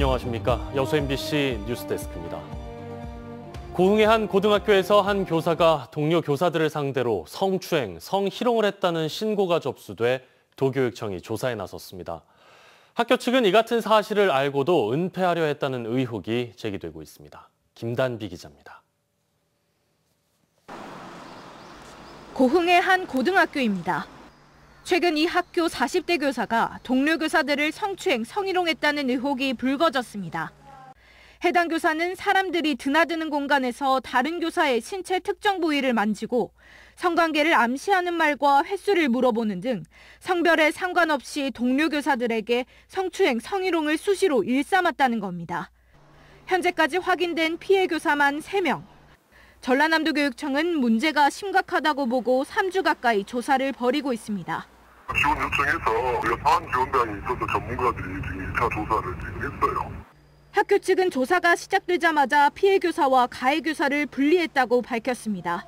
안녕하십니까. 여수 MBC 뉴스데스크입니다. 고흥의 한 고등학교에서 한 교사가 동료 교사들을 상대로 성추행, 성희롱을 했다는 신고가 접수돼 도교육청이 조사에 나섰습니다. 학교 측은 이 같은 사실을 알고도 은폐하려 했다는 의혹이 제기되고 있습니다. 김단비 기자입니다. 고흥의 한 고등학교입니다. 최근 이 학교 40대 교사가 동료 교사들을 성추행, 성희롱했다는 의혹이 불거졌습니다. 해당 교사는 사람들이 드나드는 공간에서 다른 교사의 신체 특정 부위를 만지고 성관계를 암시하는 말과 횟수를 물어보는 등 성별에 상관없이 동료 교사들에게 성추행, 성희롱을 수시로 일삼았다는 겁니다. 현재까지 확인된 피해 교사만 3명. 전라남도 교육청은 문제가 심각하다고 보고 3주 가까이 조사를 벌이고 있습니다. 지원 요청해서 우리가 상황지원단이 있어서 전문가들이 지금 1차 조사를 지금 했어요. 학교 측은 조사가 시작되자마자 피해 교사와 가해 교사를 분리했다고 밝혔습니다.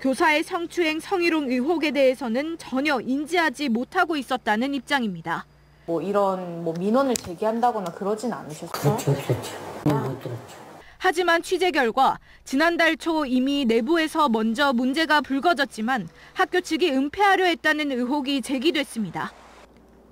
교사의 성추행 성희롱 의혹에 대해서는 전혀 인지하지 못하고 있었다는 입장입니다. 뭐 이런 뭐 민원을 제기한다거나 그러진 않으셨어 그렇죠, 그렇죠. 못 들었죠. 하지만 취재 결과 지난달 초 이미 내부에서 먼저 문제가 불거졌지만 학교 측이 은폐하려 했다는 의혹이 제기됐습니다.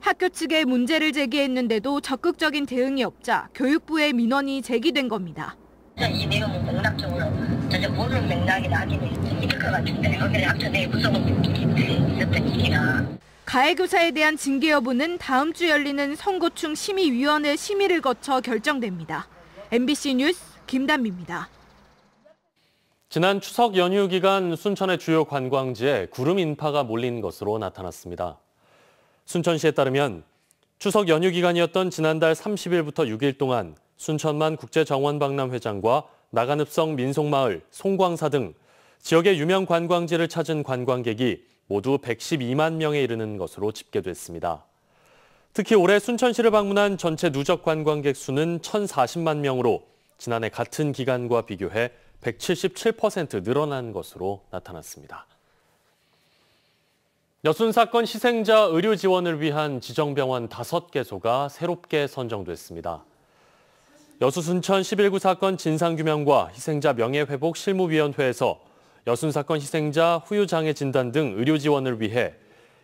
학교 측에 문제를 제기했는데도 적극적인 대응이 없자 교육부의 민원이 제기된 겁니다. 이 내용 맥락적으로 전혀 모르는 맥락이라 하기는 것 같은데 거기에 학교 내 구성원들이 있었던 일이라. 가해교사에 대한 징계 여부는 다음 주 열리는 선고충 심의위원회 심의를 거쳐 결정됩니다. MBC 뉴스 김담비입니다 지난 추석 연휴 기간 순천의 주요 관광지에 구름 인파가 몰린 것으로 나타났습니다. 순천시에 따르면 추석 연휴 기간이었던 지난달 30일부터 6일 동안 순천만 국제정원박람회장과 나간읍성 민속마을, 송광사 등 지역의 유명 관광지를 찾은 관광객이 모두 112만 명에 이르는 것으로 집계됐습니다. 특히 올해 순천시를 방문한 전체 누적 관광객 수는 1,040만 명으로 지난해 같은 기간과 비교해 177% 늘어난 것으로 나타났습니다. 여순 사건 희생자 의료 지원을 위한 지정병원 5개소가 새롭게 선정됐습니다. 여수 순천 11구 사건 진상규명과 희생자 명예회복 실무위원회에서 여순 사건 희생자 후유장애 진단 등 의료 지원을 위해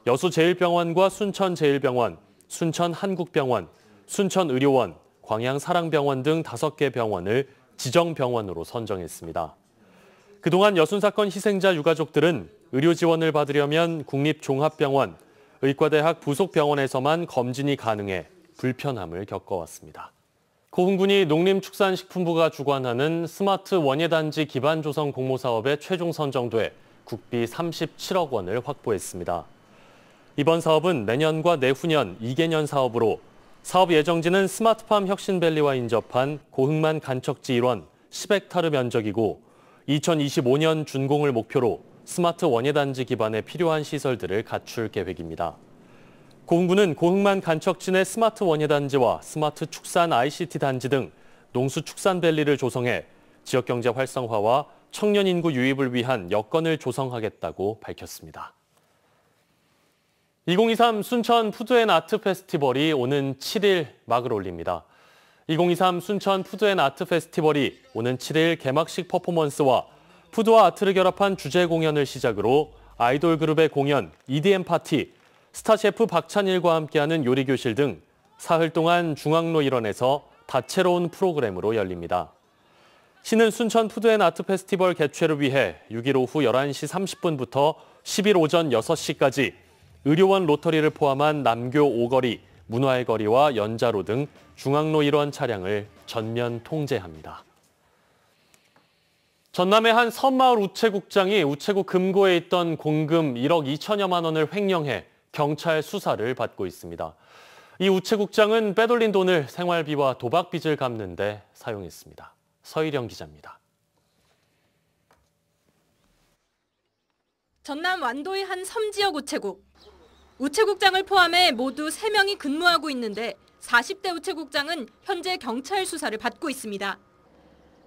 여수제일병원과 순천제일병원, 순천한국병원, 순천의료원, 광양사랑병원 등 5개 병원을 지정병원으로 선정했습니다. 그동안 여순사건 희생자 유가족들은 의료 지원을 받으려면 국립종합병원, 의과대학 부속병원에서만 검진이 가능해 불편함을 겪어왔습니다. 고흥군이 농림축산식품부가 주관하는 스마트 원예단지 기반 조성 공모 사업에 최종 선정돼 국비 37억 원을 확보했습니다. 이번 사업은 내년과 내후년 2개년 사업으로 사업 예정지는 스마트팜 혁신밸리와 인접한 고흥만 간척지 1원 10헥타르 면적이고 2025년 준공을 목표로 스마트 원예단지 기반의 필요한 시설들을 갖출 계획입니다. 고흥군은 고흥만 간척지 내 스마트 원예단지와 스마트 축산 ICT 단지 등 농수축산밸리를 조성해 지역경제 활성화와 청년 인구 유입을 위한 여건을 조성하겠다고 밝혔습니다. 2023 순천 푸드앤아트 페스티벌이 오는 7일 막을 올립니다. 2023 순천 푸드앤아트 페스티벌이 오는 7일 개막식 퍼포먼스와 푸드와 아트를 결합한 주제 공연을 시작으로 아이돌 그룹의 공연, EDM 파티, 스타 셰프 박찬일과 함께하는 요리교실 등 사흘 동안 중앙로 일원에서 다채로운 프로그램으로 열립니다. 시는 순천 푸드앤아트 페스티벌 개최를 위해 6일 오후 11시 30분부터 10일 오전 6시까지 의료원 로터리를 포함한 남교 5거리, 문화의 거리와 연자로 등 중앙로 일원 차량을 전면 통제합니다. 전남의 한 섬마을 우체국장이 우체국 금고에 있던 공금 1억 2천여만 원을 횡령해 경찰 수사를 받고 있습니다. 이 우체국장은 빼돌린 돈을 생활비와 도박빚을 갚는 데 사용했습니다. 서희령 기자입니다. 전남 완도의 한 섬지역 우체국. 우체국장을 포함해 모두 3명이 근무하고 있는데 40대 우체국장은 현재 경찰 수사를 받고 있습니다.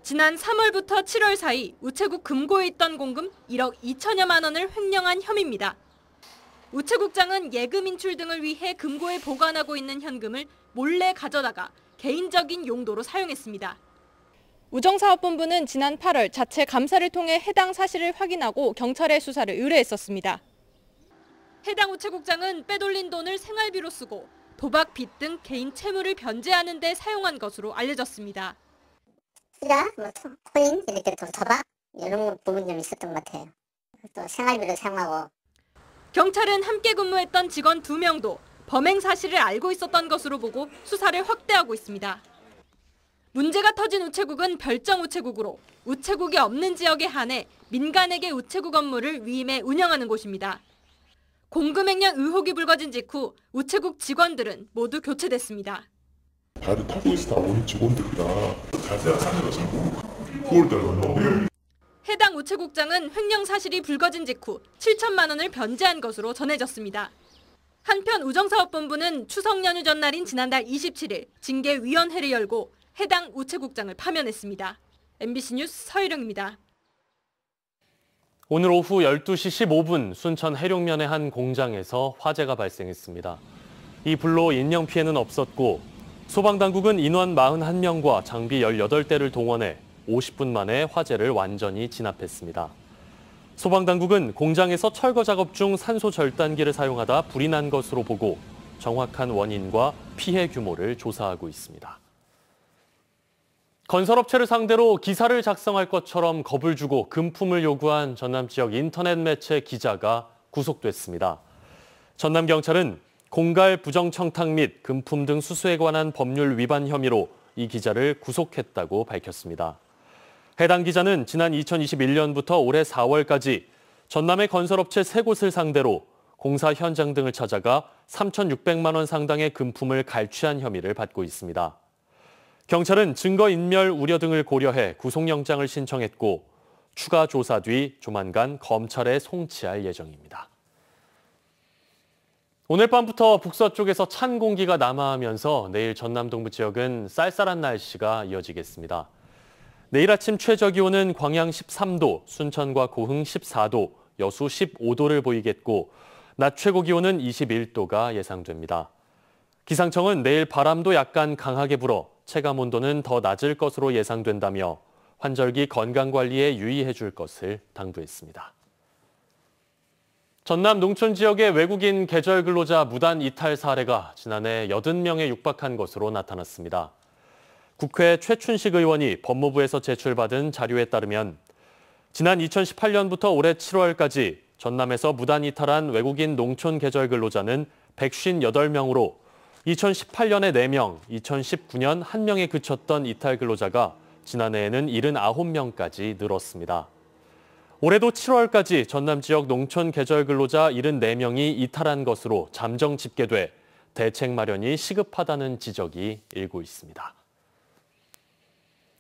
지난 3월부터 7월 사이 우체국 금고에 있던 공금 1억 2천여만 원을 횡령한 혐의입니다. 우체국장은 예금 인출 등을 위해 금고에 보관하고 있는 현금을 몰래 가져다가 개인적인 용도로 사용했습니다. 우정사업본부는 지난 8월 자체 감사를 통해 해당 사실을 확인하고 경찰에 수사를 의뢰했었습니다. 해당 우체국장은 빼돌린 돈을 생활비로 쓰고 도박, 빚 등 개인 채무를 변제하는 데 사용한 것으로 알려졌습니다. 시라, 뭐 코인 이렇게 또 도박 이런 부분 좀 있었던 것 같아요. 또 생활비로 사용하고. 경찰은 함께 근무했던 직원 2명도 범행 사실을 알고 있었던 것으로 보고 수사를 확대하고 있습니다. 문제가 터진 우체국은 별정 우체국으로 우체국이 없는 지역에 한해 민간에게 우체국 업무를 위임해 운영하는 곳입니다. 공금횡령 의혹이 불거진 직후 우체국 직원들은 모두 교체됐습니다. 다들 타고 있어 다 우리 직원들이라 자세한 사실을 잘 모르고 해당 우체국장은 횡령 사실이 불거진 직후 7천만 원을 변제한 것으로 전해졌습니다. 한편 우정사업본부는 추석 연휴 전날인 지난달 27일 징계위원회를 열고 해당 우체국장을 파면했습니다. MBC 뉴스 서희령입니다. 오늘 오후 12시 15분 순천 해룡면의 한 공장에서 화재가 발생했습니다. 이 불로 인명 피해는 없었고 소방당국은 인원 41명과 장비 18대를 동원해 50분 만에 화재를 완전히 진압했습니다. 소방당국은 공장에서 철거 작업 중 산소 절단기를 사용하다 불이 난 것으로 보고 정확한 원인과 피해 규모를 조사하고 있습니다. 건설업체를 상대로 기사를 작성할 것처럼 겁을 주고 금품을 요구한 전남 지역 인터넷 매체 기자가 구속됐습니다. 전남 경찰은 공갈 부정 청탁 및 금품 등 수수에 관한 법률 위반 혐의로 이 기자를 구속했다고 밝혔습니다. 해당 기자는 지난 2021년부터 올해 4월까지 전남의 건설업체 세 곳을 상대로 공사 현장 등을 찾아가 3,600만 원 상당의 금품을 갈취한 혐의를 받고 있습니다. 경찰은 증거인멸 우려 등을 고려해 구속영장을 신청했고 추가 조사 뒤 조만간 검찰에 송치할 예정입니다. 오늘 밤부터 북서쪽에서 찬 공기가 남하하면서 내일 전남 동부 지역은 쌀쌀한 날씨가 이어지겠습니다. 내일 아침 최저 기온은 광양 13도, 순천과 고흥 14도, 여수 15도를 보이겠고 낮 최고 기온은 21도가 예상됩니다. 기상청은 내일 바람도 약간 강하게 불어 체감 온도는 더 낮을 것으로 예상된다며 환절기 건강 관리에 유의해 줄 것을 당부했습니다. 전남 농촌 지역의 외국인 계절 근로자 무단 이탈 사례가 지난해 80명에 육박한 것으로 나타났습니다. 국회 최춘식 의원이 법무부에서 제출받은 자료에 따르면 지난 2018년부터 올해 7월까지 전남에서 무단 이탈한 외국인 농촌 계절 근로자는 158명으로 2018년에 4명, 2019년 1명에 그쳤던 이탈 근로자가 지난해에는 79명까지 늘었습니다. 올해도 7월까지 전남 지역 농촌 계절 근로자 74명이 이탈한 것으로 잠정 집계돼 대책 마련이 시급하다는 지적이 일고 있습니다.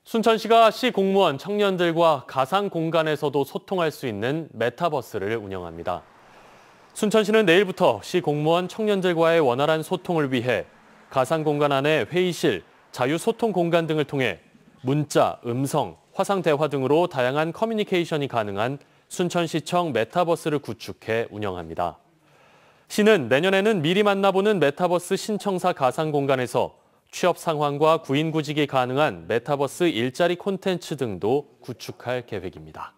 순천시가 시 공무원 청년들과 가상 공간에서도 소통할 수 있는 메타버스를 운영합니다. 순천시는 내일부터 시 공무원 청년들과의 원활한 소통을 위해 가상 공간 안에 회의실, 자유 소통 공간 등을 통해 문자, 음성, 화상 대화 등으로 다양한 커뮤니케이션이 가능한 순천시청 메타버스를 구축해 운영합니다. 시는 내년에는 미리 만나보는 메타버스 신청사 가상 공간에서 취업 상황과 구인 구직이 가능한 메타버스 일자리 콘텐츠 등도 구축할 계획입니다.